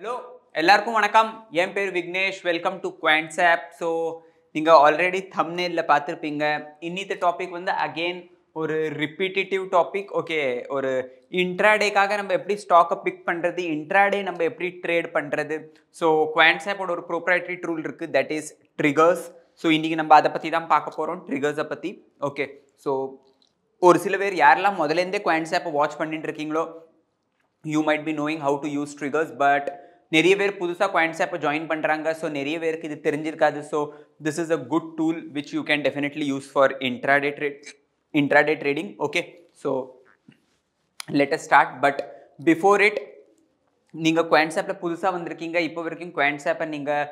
Hello எல்லாருக்கும் வணக்கம் என் பேர் Vignesh welcome to app so நீங்கள் ஆல்ரெடி தம்னேரில் பார்த்துருப்பீங்க இன்னித்த டாபிக் வந்து அகெயின் ஒரு ரிப்பீட்டிவ் டாபிக் ஓகே ஒரு இன்ட்ராடேக்காக நம்ம எப்படி ஸ்டாக்கை பிக் பண்ணுறது இன்ட்ராடே நம்ம எப்படி ட்ரேட் பண்ணுறது ஸோ குவான்சாப்போட ஒரு ப்ரோப்ரைட்ரி ட்ரூல் இருக்குது தட் இஸ் ட்ரிகர்ஸ் ஸோ இன்றைக்கி நம்ம அதை பற்றி தான் பார்க்க போகிறோம் ட்ரிகர்ஸை பற்றி ஓகே ஸோ ஒரு சில பேர் யாரெல்லாம் முதலேருந்தே ஆப்பை வாட்ச் பண்ணிட்டு இருக்கீங்களோ you might be knowing how to use triggers but நிறைய பேர் புதுசாக காயின்ஸாப்பை ஜாயின் பண்ணுறாங்க ஸோ நிறைய பேருக்கு இது தெரிஞ்சிருக்காது so this is a good tool which you can definitely use for intraday trade intraday trading okay so let us start but before it நீங்கள் குவான்ஸாப்பில் புதுசாக வந்திருக்கீங்க இப்போ வரைக்கும் குவான்ஸாப்பை நீங்கள்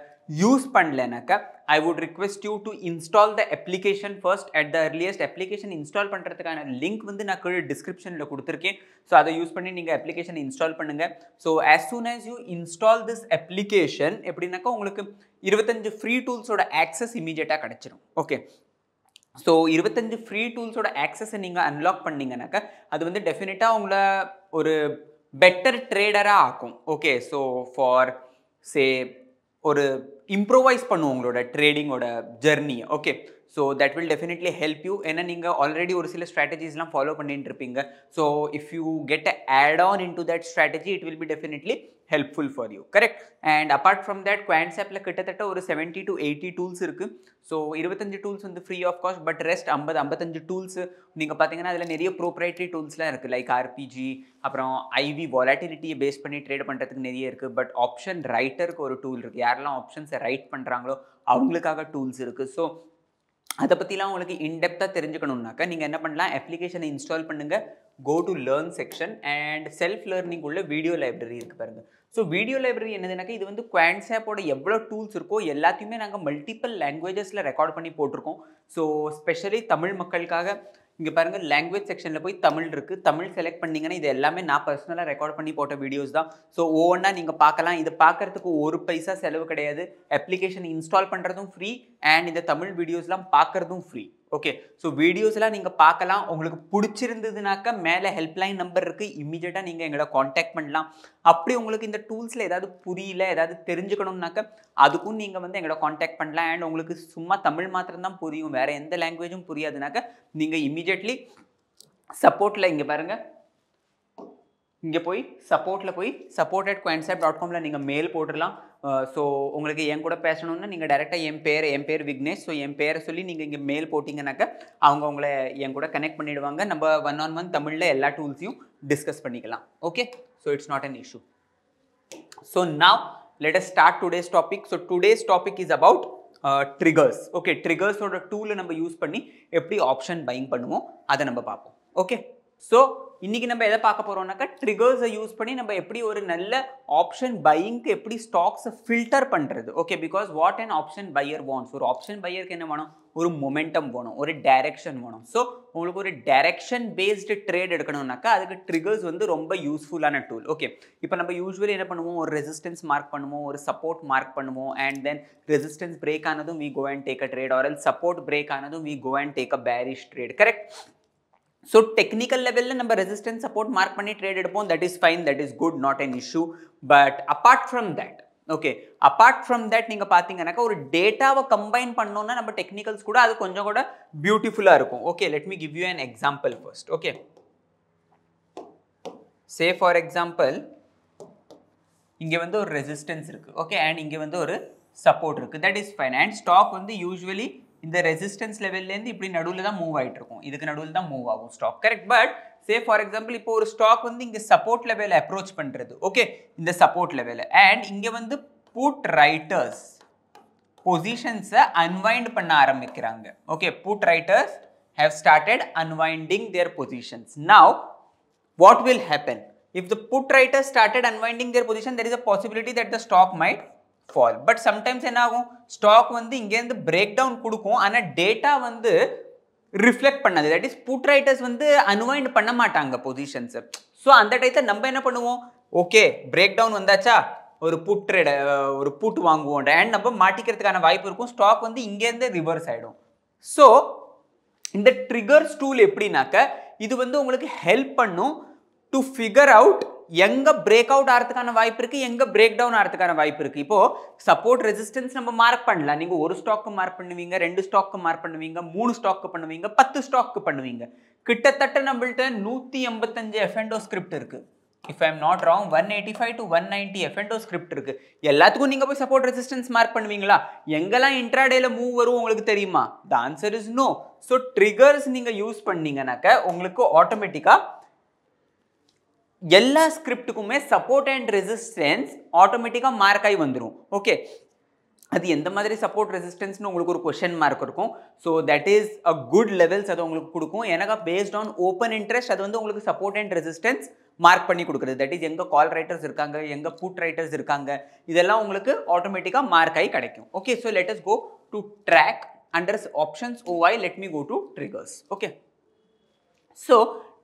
யூஸ் பண்ணலைனாக்க I would request you to install the application first at the earliest application install பண்ணுறதுக்கான லிங்க் வந்து நான் கீழே டிஸ்கிரிப்ஷனில் கொடுத்துருக்கேன் ஸோ அதை யூஸ் பண்ணி நீங்கள் அப்ளிகேஷன் இன்ஸ்டால் பண்ணுங்கள் so as soon as you install this application எப்படின்னாக்கா உங்களுக்கு இருபத்தஞ்சு ஃப்ரீ டூல்ஸோட ஆக்சஸ் இமீடியட்டாக கிடச்சிரும் ஓகே ஸோ இருபத்தஞ்சு ஃப்ரீ டூல்ஸோட ஆக்சஸை நீங்கள் அன்லாக் பண்ணிங்கனாக்கா அது வந்து டெஃபினட்டாக உங்களை ஒரு பெட்டர் ட்ரேடராக ஆக்கும் ஓகே ஸோ ஃபார் சே ஒரு இம்ப்ரோவைஸ் பண்ணுவோம் உங்களோட ட்ரேடிங்கோட ஜெர்னியை okay so that will definitely help you ஏன்னா நீங்கள் ஆல்ரெடி ஒரு சில ஸ்ட்ராட்டஜிஸ்லாம் ஃபாலோ பண்ணிட்டு இருப்பீங்க so if you get add on in to that strategy it will be definitely helpful for you correct and apart from that Quants ஆப்பில் கிட்டத்தட்ட ஒரு செவன்ட்டி டு எயிட்டி டூல்ஸ் இருக்குது ஸோ இருபத்தஞ்சு டூல்ஸ் வந்து free of cost but rest ஐம்பது ஐம்பத்தஞ்சு tools நீங்கள் பார்த்தீங்கன்னா அதில் நிறைய ப்ரோப்ரைட்ரி டூல்ஸ்லாம் இருக்குது லைக் ஆர்பிஜி அப்புறம் ஐவி வாலாட்டிலிட்டியை பேஸ் பண்ணி ட்ரேட் பண்ணுறதுக்கு நிறைய இருக்குது பட் ஆப்ஷன் ரைட்டருக்கு ஒரு டூல் இருக்குது யாரெல்லாம் ஆப்ஷன்ஸை ரைட் பண்ணுறாங்களோ அவங்களுக்காக டூல்ஸ் இருக்குது ஸோ அதை பற்றிலாம் உங்களுக்கு இன்டெப்த்தாக தெரிஞ்சுக்கணுன்னாக்கா நீங்கள் என்ன பண்ணலாம் அப்ளிகேஷனை இன்ஸ்டால் பண்ணுங்கள் go to learn section and self learning உள்ள வீடியோ லைப்ரரி இருக்குது பாருங்கள் ஸோ வீடியோ லைப்ரரி என்னதுனாக்கா இது வந்து குவான்ஸாப்போட எவ்வளோ டூல்ஸ் இருக்கோ எல்லாத்தையுமே நாங்கள் மல்டிப்பல் லாங்குவேஜஸில் ரெக்கார்ட் பண்ணி போட்டிருக்கோம் ஸோ ஸ்பெஷலி தமிழ் மக்களுக்காக இங்கே பாருங்கள் லாங்குவேஜ் செக்ஷனில் போய் தமிழ் இருக்குது தமிழ் செலக்ட் பண்ணிங்கன்னா இது எல்லாமே நான் பர்சனலாக ரெக்கார்ட் பண்ணி போட்ட வீடியோஸ் தான் ஸோ ஒவ்வொன்றா நீங்கள் பார்க்கலாம் இது பார்க்குறதுக்கு ஒரு பைசா செலவு கிடையாது அப்ளிகேஷன் இன்ஸ்டால் பண்ணுறதும் ஃப்ரீ அண்ட் இந்த தமிழ் வீடியோஸ்லாம் பார்க்குறதும் ஃப்ரீ ஓகே ஸோ வீடியோஸ்லாம் நீங்கள் பார்க்கலாம் உங்களுக்கு பிடிச்சிருந்ததுனாக்கா மேலே ஹெல்ப்லைன் நம்பர் இருக்குது இம்மிடியேட்டாக நீங்கள் எங்களை காண்டாக்ட் பண்ணலாம் அப்படி உங்களுக்கு இந்த டூல்ஸில் ஏதாவது புரியல ஏதாவது தெரிஞ்சுக்கணும்னாக்கா அதுக்கும் நீங்கள் வந்து எங்களை காண்டாக்ட் பண்ணலாம் அண்ட் உங்களுக்கு சும்மா தமிழ் மாத்திரம்தான் புரியும் வேறு எந்த லாங்குவேஜும் புரியாதுனாக்கா நீங்கள் இம்மிடியட்லி சப்போர்ட்டில் இங்கே பாருங்கள் இங்கே போய் சப்போர்ட்டில் போய் சப்போர்ட் அட் கோயின்செப்ட் டாட் காமில் நீங்கள் மெயில் போட்டுடலாம் ஸோ உங்களுக்கு என் கூட பேசணும்னா நீங்கள் டேரெக்டாக என் பேர் என் பேர் விக்னேஷ் ஸோ என் பேரை சொல்லி நீங்கள் இங்கே மெயில் போட்டிங்கனாக்கா அவங்க உங்களை என் கூட கனெக்ட் பண்ணிவிடுவாங்க நம்ம ஒன் ஆன் ஒன் தமிழில் எல்லா டூல்ஸையும் டிஸ்கஸ் பண்ணிக்கலாம் okay so it's not an issue so now let us start today's topic so today's topic is about triggers okay ட்ரிகர்ஸோட டூலை நம்ம யூஸ் பண்ணி எப்படி ஆப்ஷன் பையிங் பண்ணுவோம் அதை நம்ம பார்ப்போம் ஓகே ஸோ இன்றைக்கி நம்ம எதை பார்க்க போகிறோம்னாக்கா ட்ரிகர்ஸை யூஸ் பண்ணி நம்ம எப்படி ஒரு நல்ல ஆப்ஷன் பையிங்க்கு எப்படி ஸ்டாக்ஸை ஃபில்டர் பண்ணுறது okay because what and option buyer wants ஒரு ஆப்ஷன் பையருக்கு என்ன வேணும் ஒரு மொமெண்டம் வேணும் ஒரு டைரக்ஷன் வேணும் ஸோ உங்களுக்கு ஒரு டைரக்ஷன் பேஸ்டு ட்ரேட் எடுக்கணும்னாக்கா அதுக்கு ட்ரிகர்ஸ் வந்து ரொம்ப யூஸ்ஃபுல்லான டூல் ஓகே இப்போ நம்ம யூஸ்வலி என்ன பண்ணுவோம் ஒரு ரெசிஸ்டன்ஸ் மார்க் பண்ணுவோம் ஒரு சப்போர்ட் மார்க் பண்ணுவோம் அண்ட் தென் ரெசிஸ்டன்ஸ் பிரேக் ஆனதும் we go and take a trade or else support break ஆனதும் we go and take a bearish trade correct so technical லெவலில் நம்ம ரெசிஸ்டன்ஸ் சப்போர்ட் மார்க் பண்ணி trade எடுப்போம் that is fine that is good not an issue but apart from that okay apart from that நீங்கள் பார்த்தீங்கன்னாக்கா ஒரு டேட்டாவை combine பண்ணோம்னா நம்ம டெக்னிக்கல்ஸ் கூட அது கொஞ்சம் கூட பியூட்டிஃபுல்லாக இருக்கும் okay let me give you an example first okay say for example இங்கே வந்து ஒரு ரெசிஸ்டன்ஸ் இருக்குது ஓகே அண்ட் இங்கே வந்து ஒரு சப்போர்ட் இருக்குது that is fine and stock வந்து யூஸ்வலி இந்த ரெசிஸ்டன்ஸ் லெவல்லேருந்து இப்படி நடுவில் தான் மூவ் ஆகிட்டு இருக்கும் இதுக்கு நடுவில் தான் மூவ் ஆகும் stock correct but say for example இப்போ ஒரு ஸ்டாக் வந்து இங்கே சப்போர்ட் லெவலில் அப்ரோச் பண்ணுறது ஓகே இந்த சப்போர்ட் லெவலில் அண்ட் இங்கே வந்து புட் ரைட்டர்ஸ் பொசிஷன்ஸை அன்வைண்ட் பண்ண ஆரம்பிக்கிறாங்க okay put writers have started unwinding their positions now what will happen if the put writer started unwinding their position there is a possibility that the stock might fall but sometimes என்ன ஆகும் stock வந்து இங்கேருந்து break down கொடுக்கும் ஆனால் data வந்து reflect பண்ணாது that is put writers வந்து unwind பண்ண மாட்டாங்க பொசிஷன்ஸு ஸோ அந்த டைத்தில் நம்ம என்ன பண்ணுவோம் ஓகே பிரேக் டவுன் வந்தாச்சா ஒரு புட் ட்ரேட ஒரு புட் வாங்குவோம் அண்ட் நம்ம மாட்டிக்கிறதுக்கான வாய்ப்பு இருக்கும் ஸ்டாக் வந்து இங்கேருந்து ரிவர்ஸ் ஆகிடும் ஸோ இந்த ட்ரிகர்ஸ் டூல் எப்படின்னாக்க இது வந்து உங்களுக்கு ஹெல்ப் பண்ணும் டு ஃபிகர் அவுட் எங்கே பிரேக் அவுட் ஆகிறதுக்கான வாய்ப்பு இருக்குது எங்கே பிரேக் டவுன் ஆகிறதுக்கான வாய்ப்பு இருக்குது இப்போது சப்போர்ட் ரெசிஸ்டன்ஸ் நம்ம மார்க் பண்ணலாம் நீங்கள் ஒரு ஸ்டாக்கு மார்க் பண்ணுவீங்க ரெண்டு ஸ்டாக்கு மார்க் பண்ணுவீங்க மூணு ஸ்டாக்கு பண்ணுவீங்க பத்து ஸ்டாக்கு பண்ணுவீங்க கிட்டத்தட்ட நம்மள்ட்ட நூற்றி எண்பத்தஞ்சு எஃப்என்டோ ஸ்கிரிப்ட் இருக்குது if I'm not wrong one eighty five to one ninety F and O script இருக்குது எல்லாத்துக்கும் நீங்கள் போய் சப்போர்ட் ரெசிஸ்டன்ஸ் மார்க் பண்ணுவீங்களா எங்கெல்லாம் இன்ட்ராடேல மூவ் வரும் உங்களுக்கு தெரியுமா the answer is no so triggers நீங்கள் யூஸ் பண்ணீங்கனாக்க உங்களுக்கு ஆட்டோமேட்டிக்காக எல்லா ஸ்கிரிப்டுக்குமே சப்போர்ட் அண்ட் ரெசிஸ்டன்ஸ் ஆட்டோமேட்டிக்காக மார்க்காகி வந்துடும் ஓகே அது எந்த மாதிரி சப்போர்ட் ரெசிஸ்டன்ஸ்னு உங்களுக்கு ஒரு கொஷின் மார்க் இருக்கும் so that is a good levels அது உங்களுக்கு கொடுக்கும் எனக்கா பேஸ்ட் ஆன் ஓப்பன் இன்ட்ரெஸ்ட் அது வந்து உங்களுக்கு சப்போர்ட் அண்ட் ரெசிஸ்டன்ஸ் மார்க் பண்ணி கொடுக்குறது தட் இஸ் எங்கே கால் ரைட்டர்ஸ் இருக்காங்க எங்கே ஃபுட் ரைட்டர்ஸ் இருக்காங்க இதெல்லாம் உங்களுக்கு ஆட்டோமேட்டிக்காக மார்க் ஆகி கிடைக்கும் okay so let us go to track options O I let me go to triggers okay so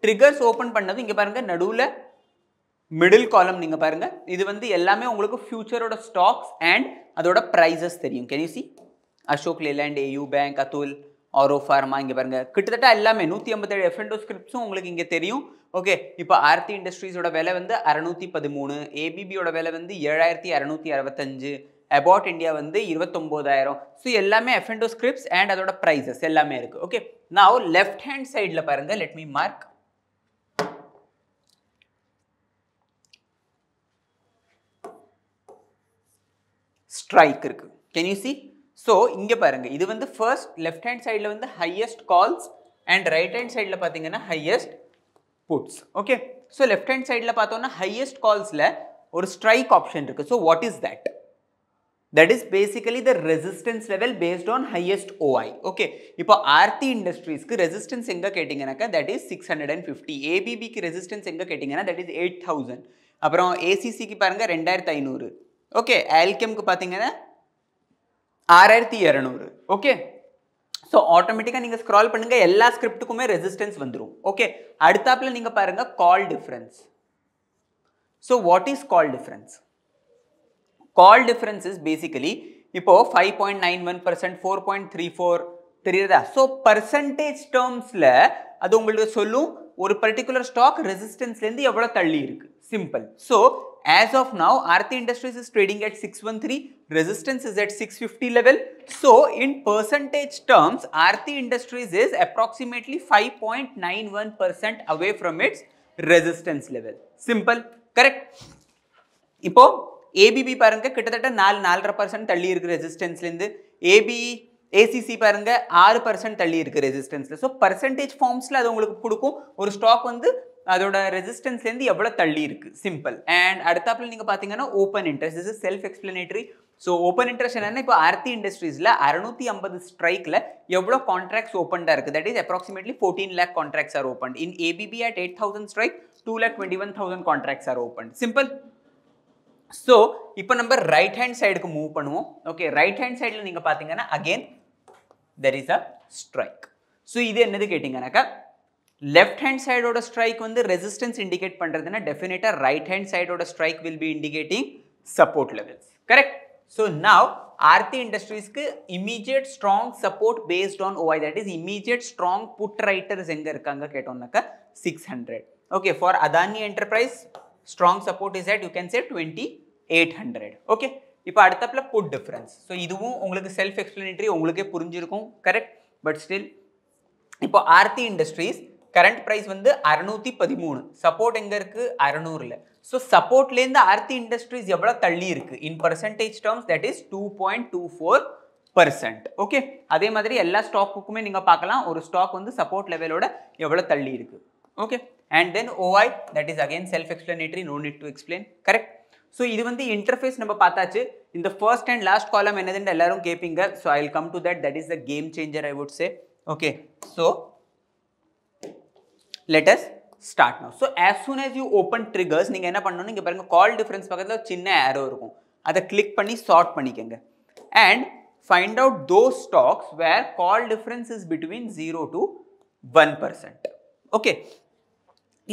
triggers open பண்ணது இங்கே பாருங்கள் நடுவில் மிடில் காலம் நீங்கள் பாருங்கள் இது வந்து எல்லாமே உங்களுக்கு ஃபியூச்சரோட ஸ்டாக்ஸ் அண்ட் அதோட ப்ரைஸஸ் தெரியும் can you see Ashok Leyland AU bank Atul Auro pharma இங்கே பாருங்க கிட்டத்தட்ட எல்லாமே நூற்றி ஐம்பத்தேழு எஃப்என்டோ ஸ்கிரிப்ட்ஸும் உங்களுக்கு இங்கே தெரியும் ஓகே இப்போ ஆர்த்தி இண்டஸ்ட்ரீஸோட விலை வந்து அறநூற்றி பதிமூணு ஏபிபியோட விலை வந்து ஏழாயிரத்தி அறநூற்றி அறுபத்தஞ்சு அபவுட் இந்தியா வந்து இருபத்தொம்போதாயிரம் ஸோ எல்லாமே எஃப்என்டோ ஸ்கிரிப்ட்ஸ் அண்ட் அதோட ப்ரைஸஸ் எல்லாமே இருக்குது ஓகே நான் லெஃப்ட் ஹேண்ட் சைடில் பாருங்கள் லெட் மீ மார்க் ஸ்ட்ரைக் இருக்குது கேன் யூ சி ஸோ இங்கே பாருங்கள் இது வந்து ஃபர்ஸ்ட் லெஃப்ட் ஹேண்ட் சைடில் வந்து highest calls and right hand சைடில் பார்த்தீங்கன்னா highest puts okay so left hand சைடில் பார்த்தோன்னா ஹையஸ்ட் கால்ஸில் ஒரு ஸ்ட்ரைக் ஆப்ஷன் இருக்குது so what is that that is basically the resistance level based on highest ஓஐ okay இப்போ ஆர்த்தி இண்டஸ்ட்ரீஸ்க்கு ரெசிஸ்டன்ஸ் எங்கே கேட்டிங்கனாக்கா that is six hundred and fifty ஏபிபிக்கு ரெசிஸ்டன்ஸ் எங்கே கேட்டிங்கன்னா தட் இஸ் எயிட் தௌசண்ட் அப்புறம் ஏசிசிக்கு பாருங்கள் ரெண்டாயிரத்து ஐநூறு ஓகே ஆல்கெம்க்கு பார்த்தீங்கன்னா ஆறாயிரத்தி இரநூறு ஓகே ஸோ ஆட்டோமேட்டிக்காக நீங்கள் ஸ்க்ரால் பண்ணுங்கள் எல்லா ஸ்கிரிப்ட்டுக்குமே ரெசிஸ்டன்ஸ் வந்துடும் ஓகே அடுத்தாப்பில் நீங்கள் பாருங்கள் call difference so what is call difference call difference is basically இப்போது five point nine one percent four point three four தெரியுதா ஸோ பர்சன்டேஜ் டேர்ம்ஸில் அது உங்களுக்கு சொல்லும் ஒரு பர்டிகுலர் ஸ்டாக் ரெசிஸ்டன்ஸ்லேருந்து எவ்வளோ தள்ளி இருக்குது simple so as of now, Aarti Industries is trading at 613, resistance is at 650 level. So, in percentage terms, Aarti Industries is approximately 5.91% away from its resistance level. Simple, correct? இப்போ, ABB பாருங்க 4.5% 4-4% resistance இருக்கு ரெசிஸ்டன்ஸ்லேருந்து AB ACC பாருங்க ஆறு percent தள்ளி இருக்கு ரெசிஸ்டன்ஸ்ல so percentage ஃபார்ம்ஸ்ல அது உங்களுக்கு கொடுக்கும் ஒரு ஸ்டாக் வந்து அதோட ரெசிஸ்டன்ஸ்லேருந்து எவ்வளோ தள்ளி இருக்குது சிம்பிள் அண்ட் அடுத்தாப்பில் நீங்கள் பார்த்தீங்கன்னா open interest is self explanatory so open interest என்னன்னா இப்போ ஆர்த்தி இண்டஸ்ட்ரீஸில் அறுநூத்தி ஐம்பது ஸ்ட்ரைக்கில் எவ்வளோ கான்ட்ராக்ட்ஸ் ஓப்பன்டாக இருக்குது that is approximately fourteen lakh contracts are open in ABB at eight thousand strike two lakh twenty one thousand contracts are open simple so இப்போ நம்ம ரைட் ஹேண்ட் சைடுக்கு மூவ் பண்ணுவோம் ஓகே ரைட் ஹேண்ட் சைடில் நீங்கள் பார்த்தீங்கன்னா again there is a strike so இது என்னது கேட்டிங்கனாக்கா left hand side order strike vandu resistance indicate then pandradina definitely right hand side order strike will be indicating support levels correct so now RT industries immediate strong support based on OI that is immediate strong put writers enga irukanga 600 okay for adani enterprise strong support is that you can say 2800 okay ipo adutha put difference so iduvum ungalku self explanatory ungalku purinjirukum correct but still ipo RT industries current price வந்து அறநூற்றி பதிமூணு support எங்கே இருக்குது அறுநூறுல so சப்போர்ட்லேருந்து அர்த்தி industries எவ்வளோ தள்ளி இருக்கு in percentage terms that is two point two four percent okay அதே மாதிரி எல்லா ஸ்டாக்குக்குமே நீங்கள் பார்க்கலாம் ஒரு ஸ்டாக் வந்து சப்போர்ட் லெவலோட எவ்வளோ தள்ளி இருக்கு okay and then OI that is again self explanatory no need to explain correct so இது வந்து இன்டர்ஃபேஸ் நம்ம பார்த்தாச்சு இந்த ஃபர்ஸ்ட் அண்ட் லாஸ்ட் காலம் என்னதுன்னு எல்லாரும் கேட்பீங்க so I will come to that that is the game changer I would say okay so let's start no so as soon as you open triggers நீங்கள் என்ன பண்ணணும் இங்கே பாருங்கள் கால் டிஃப்ரென்ஸ் பக்கத்தில் சின்ன ஏரோ இருக்கும் அதை கிளிக் பண்ணி சார்ட் பண்ணிக்கோங்க and find out those stocks where call difference is between zero to one percent okay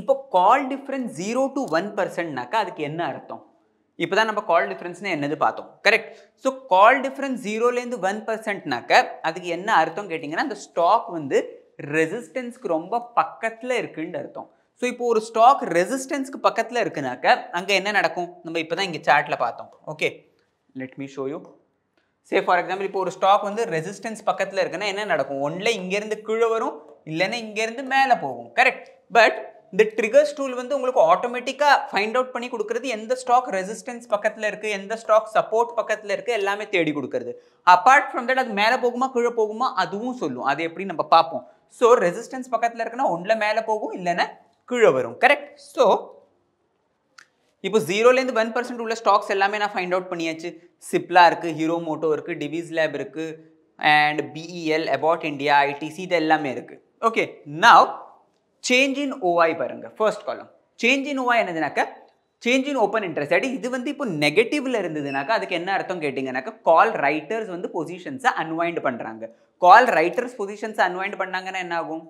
இப்போ call difference zero to one பர்சன்ட்னாக்கா அதுக்கு என்ன அர்த்தம் இப்போ தான் நம்ம கால் டிஃப்ரென்ஸ்னு என்னது பார்த்தோம் கரெக்ட் ஸோ கால் டிஃப்ரென்ஸ் ஜீரோலேருந்து ஒன் பர்சன்ட்னாக்க அதுக்கு என்ன அர்த்தம் கேட்டிங்கன்னா அந்த ஸ்டாக் வந்து ரெசிஸ்டன்ஸ்க்கு ரொம்ப பக்கத்தில் இருக்குன்னு அர்த்தம் ஸோ இப்போ ஒரு ஸ்டாக் ரெசிஸ்டன்ஸ்க்கு பக்கத்தில் இருக்குனாக்க அங்கே என்ன நடக்கும் நம்ம இப்போ தான் இங்கே சாட்டில் பார்த்தோம் okay let me show you say for example இப்போ ஒரு ஸ்டாக் வந்து ரெசிஸ்டன்ஸ் பக்கத்தில் இருக்குன்னா என்ன நடக்கும் ஒன்றில் இங்கேருந்து கீழே வரும் இல்லைன்னா இங்கேருந்து மேலே போகும் கரெக்ட் பட் இந்த ட்ரிகர்ஸ் டூல் வந்து உங்களுக்கு ஆட்டோமேட்டிக்காக ஃபைண்ட் அவுட் பண்ணி கொடுக்குறது எந்த ஸ்டாக் ரெசிஸ்டன்ஸ் பக்கத்தில் இருக்குது எந்த ஸ்டாக் சப்போர்ட் பக்கத்தில் இருக்குது எல்லாமே தேடி கொடுக்குறது அப்பார்ட் ஃப்ரம் தட் அது மேலே போகுமா கீழே போகுமா அதுவும் சொல்லும் அது எப்படி நம்ம பார்ப்போம் ஸோ ரெசிஸ்டன்ஸ் பக்கத்தில் இருக்குன்னா ஒன்றில் மேலே போகும் இல்லைன்னா கீழே வரும் கரெக்ட் ஸோ இப்போ ஜீரோலேருந்து ஒன் பர்சன்ட் உள்ள ஸ்டாக்ஸ் எல்லாமே நான் ஃபைண்ட் அவுட் பண்ணியாச்சு சிப்லா இருக்குது ஹீரோ மோட்டோ இருக்குது டிவிஸ் லேப் இருக்குது and BEL Abbott India ITC இது எல்லாமே இருக்குது okay now change in OI பாருங்கள் first column change in OI என்னதுனாக்கா சேஞ்ச் இன் ஓப்பன் இன்ட்ரெஸ்ட் அடி இது வந்து இப்போ நெகட்டிவ்ல இருந்ததுனாக்கா அதுக்கு என்ன அர்த்தம் கேட்டிங்கனாக்கா கால் ரைட்டர்ஸ் வந்து பொசிஷன்ஸை அன்வைண்ட் பண்ணுறாங்க கால் ரைட்டர்ஸ் பொசிஷன்ஸ் அன்வைண்ட் பண்ணாங்கன்னா என்ன ஆகும்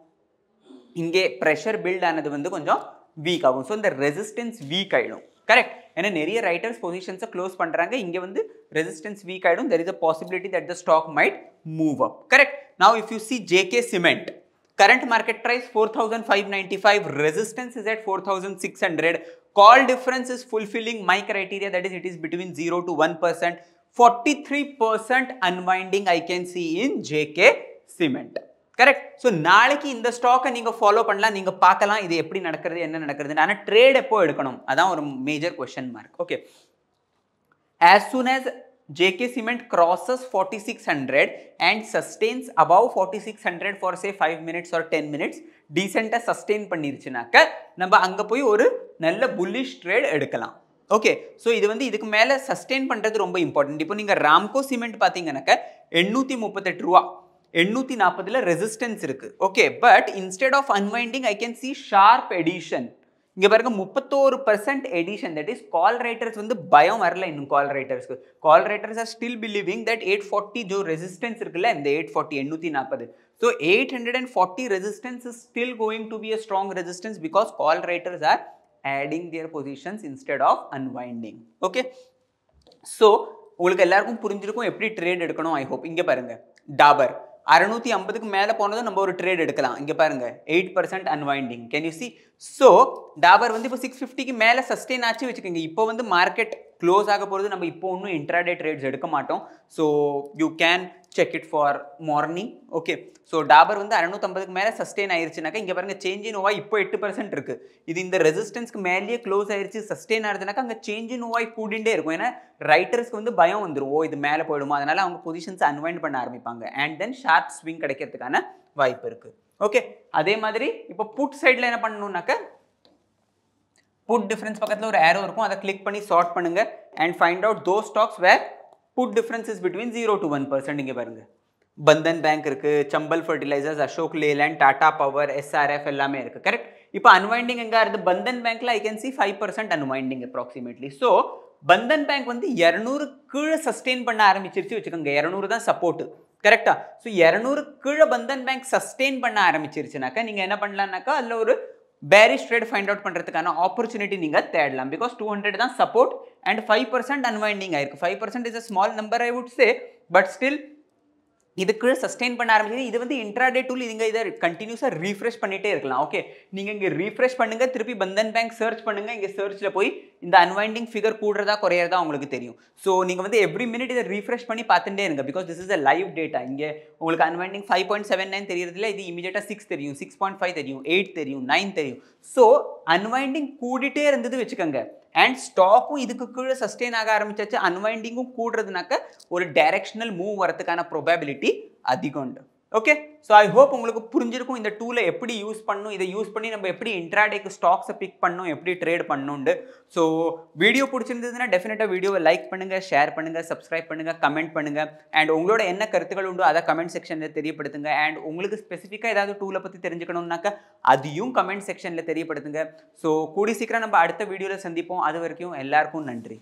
இங்கே ப்ரெஷர் பில்ட் ஆனது வந்து கொஞ்சம் வீக் ஆகும் ஸோ இந்த ரெசிஸ்டன்ஸ் வீக் ஆகிடும் கரெக்ட் ஏன்னா நிறைய ரைட்டர்ஸ் பொசிஷன்ஸை க்ளோஸ் பண்ணுறாங்க இங்கே வந்து ரெசிஸ்டன்ஸ் வீக் ஆகிடும் there is a possibility that the stock might move up correct now if you see JK Cement current market four thousand five market price 4595 resistance is at 4600 call difference is fulfilling my criteria that is it is between zero to one percent 43% unwinding I can see in JK Cement. Correct so நாளைக்கு இந்த ஸ்டாக்கை நீங்கள் follow பண்ணலாம் நீங்கள் பார்க்கலாம் இது எப்படி நடக்கிறது என்ன நடக்கிறது ஆனால் ட்ரேட் எப்போ எடுக்கணும் அதான் ஒரு major question mark okay as soon as six hundred and 4600 and forty six hundred for say five minutes or ten minutes டீசெண்டாக சஸ்டெயின் பண்ணிருச்சுனாக்க நம்ம அங்கே போய் ஒரு நல்ல புல்லிஷ் ட்ரேட் எடுக்கலாம் ஓகே ஸோ இது வந்து இதுக்கு மேலே சஸ்டெயின் பண்ணுறது ரொம்ப இம்பார்ட்டன்ட் இப்போ நீங்கள் ராம்கோ சிமெண்ட் பார்த்தீங்கன்னாக்க எண்ணூற்றி முப்பத்தெட்டு ரூபா எண்ணூற்றி நாற்பதில் ரெசிஸ்டன்ஸ் இருக்குது okay but instead of unwinding I can see sharp addition இங்கே பாருங்கள் முப்பத்தோரு percent addition that is call writers வந்து பயம் வரல இன்னும் கால் ரைட்டர்ஸ்க்கு call writers are still believing that eight forty ஜோ ரெசிஸ்டன்ஸ் இருக்குல்ல இந்த எயிட் ஃபார்ட்டி எண்ணூற்றி நாற்பது so eight hundred and forty resistance is still going to be a strong resistance because call writers are adding their positions instead of unwinding okay so உங்களுக்கு எல்லாருக்கும் புரிஞ்சிருக்கும் எப்படி trade எடுக்கணும் ஐ ஹோப் இங்கே பாருங்க டாபர் அறுநூத்தி ஐம்பதுக்கு மேலே போனதும் நம்ம ஒரு ட்ரேட் எடுக்கலாம் இங்கே பாருங்க eight percent unwinding can you see so Dabur வந்து இப்போ சிக்ஸ் ஃபிஃப்டிக்கு மேலே சஸ்டெயின் ஆச்சு வச்சுக்கோங்க இப்போ வந்து மார்க்கெட் க்ளோஸ் ஆக போகிறது நம்ம இப்போ ஒன்றும் இன்ட்ராடே ட்ரேட்ஸ் எடுக்க மாட்டோம் so you can check it for morning okay so Dabur வந்து அறநூற்றம்பதுக்கு மேலே சஸ்டெயின் ஆயிருச்சுனாக்கா இங்கே பாருங்கள் சேஞ்ச் இன் ஓவாய் இப்போ எட்டு பர்சன்ட் இருக்குது இது இந்த ரெசிஸ்டன்ஸ்க்கு மேலேயே க்ளோஸ் ஆயிருச்சு சஸ்டெயின் ஆயிருச்சுனாக்கா அங்கே சேஞ்ச் இன் ஓவாய் கூடிண்டே இருக்கும் ஏன்னா ரைட்டர்ஸ்க்கு வந்து பயம் வந்துடும் ஓ இது மேலே போயிடுமோ அதனால் அவங்க பொசிஷன்ஸ் அன்வைண்ட் பண்ண ஆரம்பிப்பாங்க அண்ட் தென் ஷார்ப் ஸ்விங் கிடைக்கிறதுக்கான வாய்ப்பு இருக்குது ஓகே அதே மாதிரி இப்போ புட் சைடில் என்ன பண்ணணுன்னாக்கா புட் டிஃப்ரென்ஸ் பக்கத்தில் ஒரு ஏரோ இருக்கும் அதை கிளிக் பண்ணி ஷார்ட் பண்ணுங்கள் and find out those stocks where put difference is between zero to one percent இங்கே பாருங்கள் பந்தன் பேங்க் இருக்குது Chambal fertilisers Ashok Leyland Tata power SRF எல்லாமே இருக்குது கரெக்ட் இப்போ அன்வைண்டிங் எங்கே இருக்குது பந்தன் பேங்க்கில் I can see five percent unwinding approximately so Bandhan bank வந்து இரநூறு கீழே சஸ்டெயின் பண்ண ஆரம்பிச்சிருச்சு வச்சுக்கோங்க இரநூறு தான் சப்போர்ட்டு கரெக்டா ஸோ இரநூறு கீழே பந்தன் பேங்க் சஸ்டெயின் பண்ண ஆரம்பிச்சிருச்சுனாக்கா நீங்கள் என்ன பண்ணலான்னாக்கா அதில் ஒரு bearish trade find out pandrathukana opportunity neenga theadalam because 200 dhaan support and 5% unwinding 5% is a small number i would say but still இதுக்கு சஸ்டெயின் பண்ண ஆரம்பிச்சது இது வந்து இன்ட்ராடே டூல் இதுங்க இதை கண்டினியூஸாக ரீஃப்ரெஷ் பண்ணிகிட்டே இருக்கலாம் ஓகே நீங்கள் இங்கே ரீஃப்ரெஷ் பண்ணுங்கள் திருப்பி பந்தன் பேங்க் சர்ச் பண்ணுங்கள் இங்கே சர்ச்சில் போய் இந்த அன்வைண்டிங் ஃபிகர் கூடுறதா குறையிறதா உங்களுக்கு தெரியும் ஸோ நீங்கள் வந்து எவ்ரி மினிட் இதை ரீஃப்ரெஷ் பண்ணி பார்த்துட்டே இருங்க because this is a live data இங்கே உங்களுக்கு unwinding five point seven nine தெரியறதுல இது இமீடியட்டாக சிக்ஸ் தெரியும் சிக்ஸ் பாயிண்ட் ஃபைவ் தெரியும் எயிட் தெரியும் நைன் தெரியும் ஸோ அன்வைண்டிங் கூடிட்டே இருந்தது வச்சுக்கோங்க அண்ட் ஸ்டாக்கும் இதுக்கு கீழே சஸ்டெயின் ஆக ஆரம்பிச்சாச்சு அன்வைண்டிங்கும் கூடுறதுனாக்க ஒரு டைரக்ஷனல் மூவ் வரதுக்கான ப்ரொபபிலிட்டி அதிகம் உண்டு ஓகே ஸோ ஐ ஹோப் உங்களுக்கு புரிஞ்சிருக்கும் இந்த டூலை எப்படி யூஸ் பண்ணும் இதை யூஸ் பண்ணி நம்ம எப்படி இன்ட்ராடேக்கு ஸ்டாக்ஸை பிக் பண்ணும் எப்படி ட்ரேட் பண்ணுண்டு ஸோ வீடியோ பிடிச்சிருந்ததுன்னா டெஃபினட்டாக வீடியோவை லைக் பண்ணுங்கள் ஷேர் பண்ணுங்கள் சப்ஸ்கிரைப் பண்ணுங்கள் கமெண்ட் பண்ணுங்கள் அண்ட் உங்களோட என்ன கருத்துக்கள் உண்டோ அதை கமெண்ட் செக்ஷனில் தெரியப்படுத்துங்க அண்ட் உங்களுக்கு ஸ்பெசிஃபிக்காக ஏதாவது டூலை பற்றி தெரிஞ்சுக்கணும்னாக்க அதையும் கமெண்ட் செக்ஷனில் தெரியப்படுத்துங்க ஸோ கூடி சீக்கிரம் நம்ம அடுத்த வீடியோவில் சந்திப்போம் அது வரைக்கும் எல்லாருக்கும் நன்றி